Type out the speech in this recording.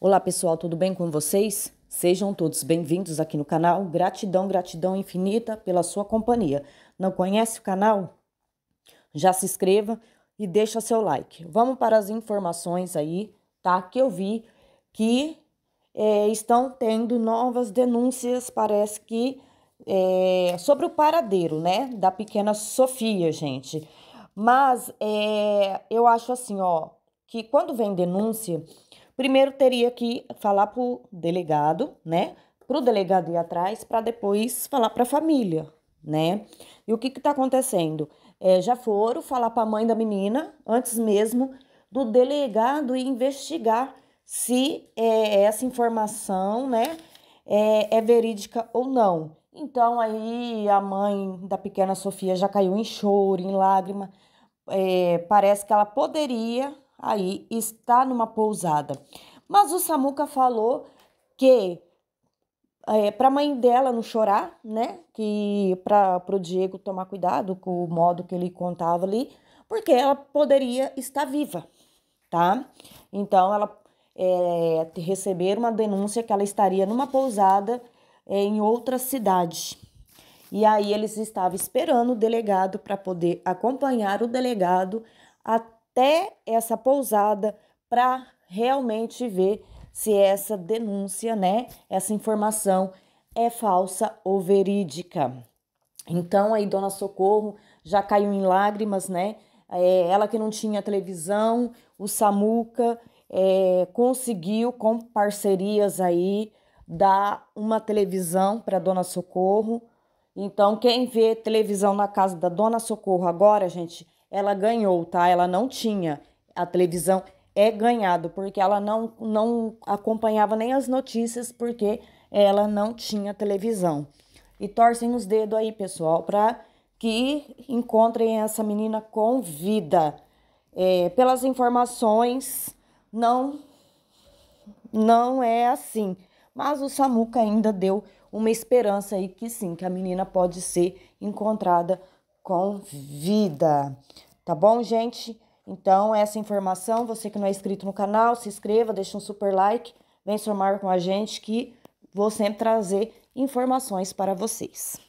Olá pessoal, tudo bem com vocês? Sejam todos bem-vindos aqui no canal. Gratidão, gratidão infinita pela sua companhia. Não conhece o canal? Já se inscreva e deixa seu like. Vamos para as informações aí, tá? Que eu vi que é, estão tendo novas denúncias, parece que é, sobre o paradeiro, né? Da pequena Sofia, gente. Mas é, eu acho assim, ó, que quando vem denúncia, Primeiro teria que falar para o delegado, né? Para o delegado ir atrás, para depois falar para a família, né? E o que está acontecendo? É, já foram falar para a mãe da menina, antes mesmo do delegado ir investigar se é, essa informação, né, é, é verídica ou não. Então aí a mãe da pequena Sofia já caiu em choro, em lágrima. É, parece que ela poderia aí está numa pousada. Mas o Samuca falou que é, para a mãe dela não chorar, né? Que para o Diego tomar cuidado com o modo que ele contava ali, porque ela poderia estar viva, tá? Então ela é, receber uma denúncia que ela estaria numa pousada é, em outra cidade. E aí eles estavam esperando o delegado para poder acompanhar o delegado até até essa pousada para realmente ver se essa denúncia, né, essa informação é falsa ou verídica. Então aí Dona Socorro já caiu em lágrimas, né? É, ela que não tinha televisão, o Samuca é, conseguiu com parcerias aí dar uma televisão para Dona Socorro. Então quem vê televisão na casa da Dona Socorro agora, gente, ela ganhou, tá? Ela não tinha. A televisão é ganhado, porque ela não, não acompanhava nem as notícias, porque ela não tinha televisão. E torcem os dedos aí, pessoal, para que encontrem essa menina com vida. É, pelas informações, não, não é assim. Mas o Samuca ainda deu uma esperança aí que sim, que a menina pode ser encontrada com vida. Tá bom, gente? Então, essa informação, você que não é inscrito no canal, se inscreva, deixa um super like, vem somar com a gente que vou sempre trazer informações para vocês.